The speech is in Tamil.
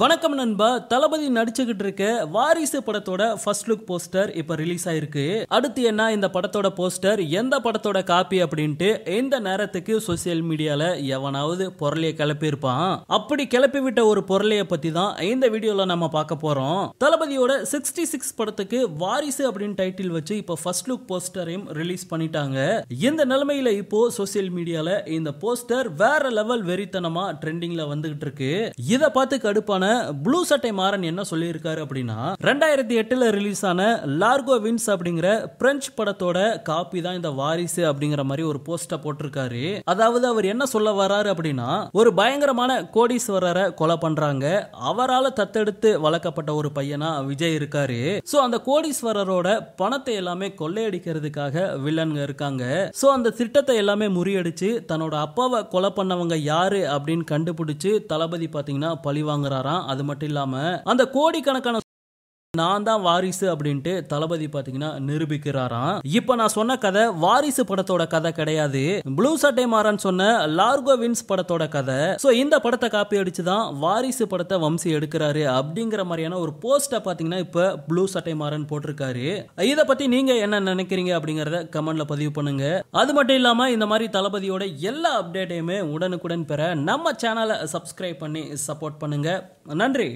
வணக்கம் நண்பா தளபதி நடிச்சுக்கிட்டு இருக்க வாரிசு படத்தோட ஃபர்ஸ்ட் லுக் போஸ்டர் இப்போ ரிலீஸ் ஆயிருக்கு அடுத்து என்ன இந்த படத்தோட போஸ்டர் எந்த படத்தோட காப்பி அப்படின்ட்டு இந்த நேரத்துக்கு சோசியல் மீடியால எவனாவது பொருளைய கிளப்பியிருப்பான் அப்படி கிளப்பி விட்ட ஒரு பொருளைய பத்தி தான் இந்த வீடியோல நம்ம பார்க்க போறோம் தளபதியோட சிக்ஸ்டி சிக்ஸ் படத்துக்கு வாரிசு அப்படின்னு டைட்டில் வச்சு இப்போ ஃபர்ஸ்ட் லுக் போஸ்டரையும் ரிலீஸ் பண்ணிட்டாங்க இந்த நிலைமையில இப்போ சோசியல் மீடியால இந்த போஸ்டர் வேற லெவல் வெறித்தனமா ட்ரெண்டிங்ல வந்துகிட்டு இருக்கு இதை பார்த்து கடுப்பான ஆன ப்ளூ சட்டை மாறன் என்ன சொல்லியிருக்காரு அப்படின்னா ரெண்டாயிரத்தி எட்டுல ரிலீஸ் ஆன லார்கோ வின்ஸ் அப்படிங்கிற பிரெஞ்சு படத்தோட காப்பி தான் இந்த வாரிசு அப்படிங்கிற மாதிரி ஒரு போஸ்டர் போட்டிருக்காரு அதாவது அவர் என்ன சொல்ல வர்றாரு அப்படின்னா ஒரு பயங்கரமான கோடீஸ்வரரை கொலை பண்றாங்க அவரால் தத்தெடுத்து வளர்க்கப்பட்ட ஒரு பையனா விஜய் இருக்காரு ஸோ அந்த கோடீஸ்வரரோட பணத்தை எல்லாமே கொள்ளையடிக்கிறதுக்காக வில்லன்க இருக்காங்க ஸோ அந்த திட்டத்தை எல்லாமே முறியடிச்சு தன்னோட அப்பாவை கொலை பண்ணவங்க யாரு அப்படின்னு கண்டுபிடிச்சு தளபதி பார்த்தீங்கன்னா பழி வாங்குறாராம் அது மட்டும் இல்லாமல் அந்த கோடிக்கணக்கான நான் தான் வாரிசு அப்படின்ட்டு தளபதி பாத்தீங்கன்னா நிரூபிக்கிறாராம் இப்ப நான் சொன்ன கதை வாரிசு படத்தோட கதை கிடையாது ப்ளூ சட்டை மாறன் சொன்ன லார்கோ வின்ஸ் படத்தோட கதை சோ இந்த படத்தை காப்பி அடிச்சுதான் வாரிசு படத்தை வம்சி எடுக்கிறாரு அப்படிங்கிற மாதிரியான ஒரு போஸ்டை பாத்தீங்கன்னா இப்ப ப்ளூ சட்டை மாறன் போட்டிருக்காரு இதை பத்தி நீங்க என்ன நினைக்கிறீங்க அப்படிங்கறத கமெண்ட்ல பதிவு பண்ணுங்க அது மட்டும் இல்லாம இந்த மாதிரி தளபதியோட எல்லா அப்டேட்டையுமே உடனுக்குடன் பெற நம்ம சேனலை சப்ஸ்கிரைப் பண்ணி சப்போர்ட் பண்ணுங்க நன்றி